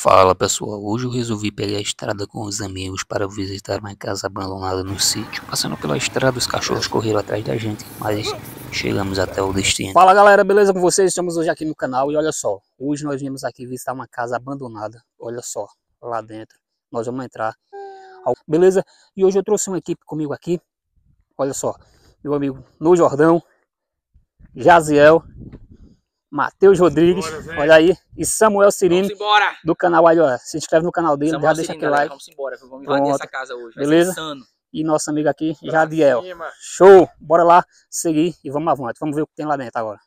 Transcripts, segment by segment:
Fala pessoal, hoje eu resolvi pegar a estrada com os amigos para visitar uma casa abandonada no sítio. Passando pela estrada, os cachorros correram atrás da gente, mas chegamos até o destino. Fala galera, beleza com vocês? Estamos hoje aqui no canal e olha só, hoje nós viemos aqui visitar uma casa abandonada. Olha só, lá dentro, nós vamos entrar. Beleza? E hoje eu trouxe uma equipe comigo aqui. Olha só, meu amigo No Jordão, Jaziel Matheus Rodrigues, embora, olha aí, e Samuel Cirino do canal aí, ó. Se inscreve no canal dele, Samuel já deixa aquele like. Vamos embora, vamos invadir essa casa hoje. Beleza? E nosso amigo aqui, pra Jadiel. Cima. Show! Bora lá seguir e vamos avante. Vamos ver o que tem lá dentro agora.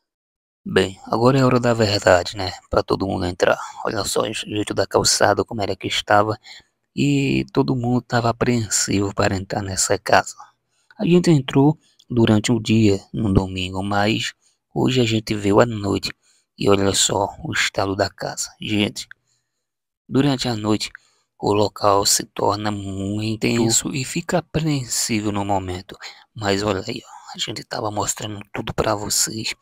Bem, agora é hora da verdade, né? Para todo mundo entrar. Olha só o jeito da calçada, como era que estava. E todo mundo estava apreensivo para entrar nessa casa. A gente entrou durante o dia, no domingo, mas Hoje a gente veio à noite e olha só o estado da casa. Gente, durante a noite o local se torna muito intenso e fica apreensivo no momento. Mas olha aí, ó, a gente estava mostrando tudo para vocês.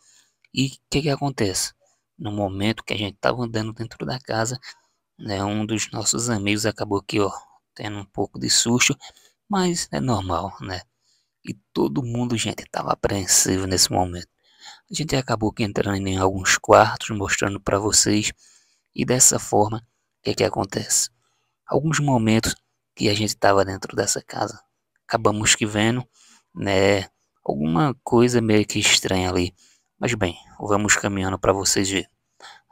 E o que, que acontece? No momento que a gente estava andando dentro da casa, né, um dos nossos amigos acabou aqui, ó, tendo um pouco de susto, mas é normal, né? E todo mundo, gente, estava apreensivo nesse momento. A gente acabou que entrando em alguns quartos, mostrando para vocês, e dessa forma, o que, é que acontece? Alguns momentos que a gente estava dentro dessa casa, acabamos que vendo, né, alguma coisa meio que estranha ali. Mas bem, vamos caminhando para vocês ver.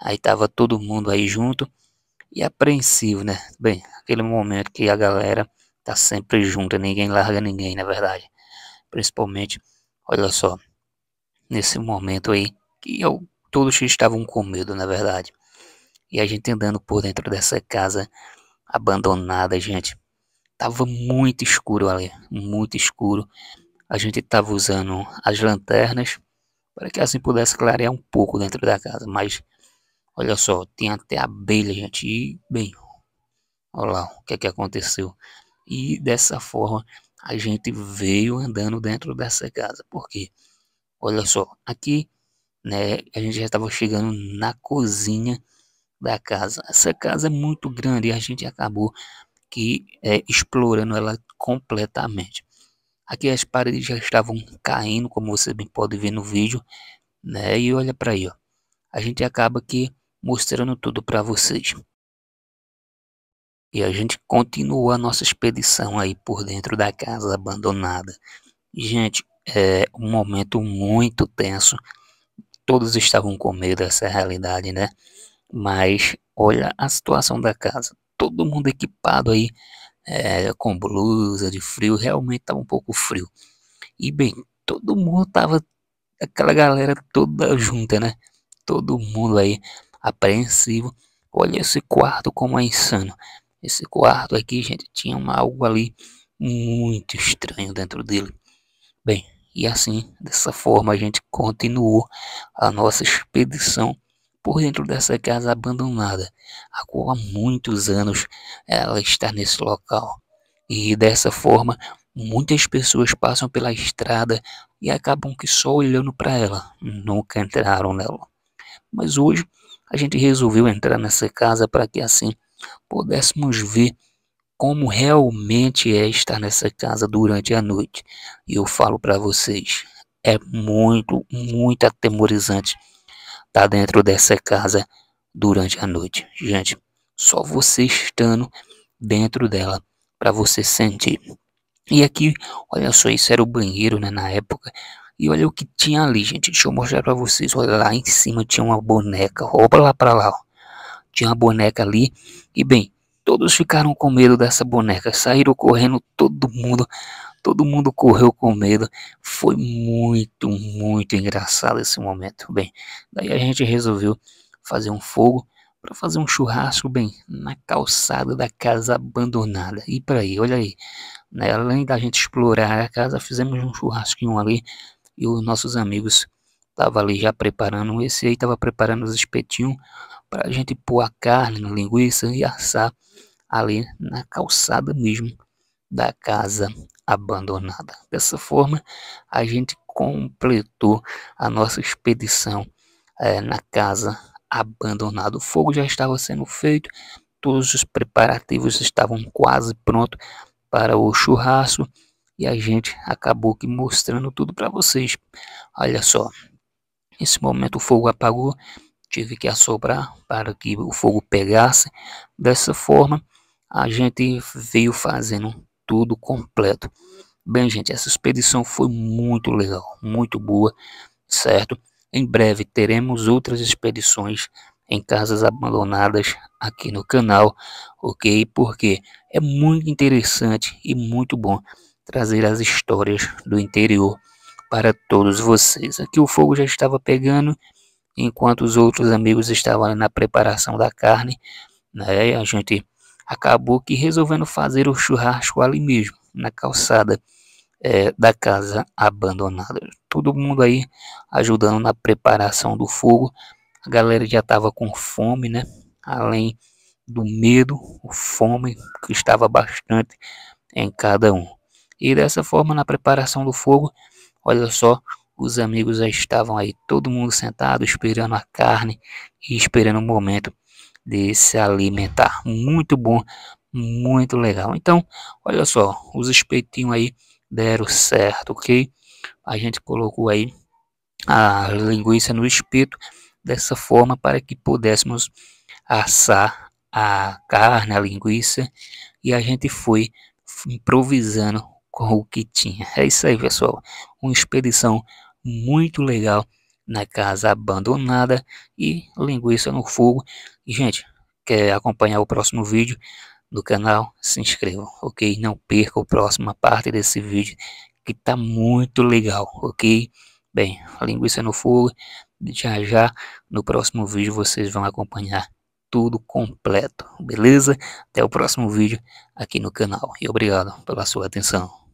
Aí tava todo mundo aí junto e apreensivo, né? Bem, aquele momento que a galera tá sempre junto ninguém larga ninguém, na verdade. Principalmente, olha só, nesse momento aí, que eu, todos estavam com medo, na verdade. E a gente andando por dentro dessa casa abandonada, gente. Tava muito escuro ali, muito escuro. A gente tava usando as lanternas para que assim pudesse clarear um pouco dentro da casa, mas olha só, tem até abelha, gente. E bem, olha lá o que é que aconteceu. E dessa forma a gente veio andando dentro dessa casa, porque quê? Olha só, aqui, né, a gente já estava chegando na cozinha da casa. Essa casa é muito grande e a gente acabou que é, explorando ela completamente. Aqui as paredes já estavam caindo, como você bem pode ver no vídeo, né? E olha para aí, ó. A gente acaba aqui mostrando tudo para vocês. E a gente continua a nossa expedição aí por dentro da casa abandonada. Gente, é, um momento muito tenso. Todos estavam com medo dessa realidade, né? Mas olha a situação da casa. Todo mundo equipado aí é, com blusa de frio. Realmente estava tá um pouco frio. E bem, todo mundo estava, aquela galera toda junta, né? Todo mundo aí apreensivo. Olha esse quarto como é insano. Esse quarto aqui, gente, tinha uma, algo ali muito estranho dentro dele. Bem, e assim, dessa forma, a gente continuou a nossa expedição por dentro dessa casa abandonada, a qual há muitos anos ela está nesse local. E dessa forma, muitas pessoas passam pela estrada e acabam que só olhando para ela, nunca entraram nela. Mas hoje a gente resolveu entrar nessa casa para que assim pudéssemos ver como realmente é estar nessa casa durante a noite. E eu falo para vocês, é muito, muito atemorizante estar tá dentro dessa casa durante a noite. Gente, só você estando dentro dela para você sentir. E aqui, olha só, isso era o banheiro, né, na época. E olha o que tinha ali, gente. Deixa eu mostrar para vocês. Olha lá em cima tinha uma boneca. Opa, lá para lá. Ó. Tinha uma boneca ali. E bem, Todos ficaram com medo dessa boneca, saíram correndo todo mundo. Todo mundo correu com medo. Foi muito, muito engraçado esse momento. Bem, daí a gente resolveu fazer um fogo para fazer um churrasco bem na calçada da casa abandonada. E para aí, olha aí, né? além da gente explorar a casa, fizemos um churrasquinho ali e os nossos amigos tava ali já preparando. Esse aí estava preparando os espetinhos, para a gente pôr a carne na linguiça e assar ali na calçada mesmo da casa abandonada. Dessa forma, a gente completou a nossa expedição é, na casa abandonada. O fogo já estava sendo feito, todos os preparativos estavam quase prontos para o churrasco e a gente acabou aqui mostrando tudo para vocês. Olha só, nesse momento o fogo apagou tive que assoprar para que o fogo pegasse. Dessa forma, a gente veio fazendo tudo completo. Bem, gente, essa expedição foi muito legal, muito boa, certo? Em breve teremos outras expedições em casas abandonadas aqui no canal, ok? Porque é muito interessante e muito bom trazer as histórias do interior para todos vocês. Aqui o fogo já estava pegando enquanto os outros amigos estavam na preparação da carne, né, a gente acabou que resolvendo fazer o churrasco ali mesmo, na calçada é, da casa abandonada. Todo mundo aí ajudando na preparação do fogo. A galera já estava com fome, né? Além do medo, o fome que estava bastante em cada um. E dessa forma, na preparação do fogo, olha só, os amigos já estavam aí, todo mundo sentado, esperando a carne e esperando o momento de se alimentar. Muito bom, muito legal. Então, olha só, os espetinhos aí deram certo, ok? A gente colocou aí a linguiça no espeto dessa forma para que pudéssemos assar a carne, a linguiça e a gente foi improvisando com o que tinha. É isso aí, pessoal. Uma expedição muito legal na casa abandonada e linguiça no fogo. E, gente, quer acompanhar o próximo vídeo do canal? Se inscreva ok? Não perca a próxima parte desse vídeo que tá muito legal, ok? Bem, linguiça no fogo. Já já no próximo vídeo vocês vão acompanhar tudo completo, beleza? Até o próximo vídeo aqui no canal e obrigado pela sua atenção.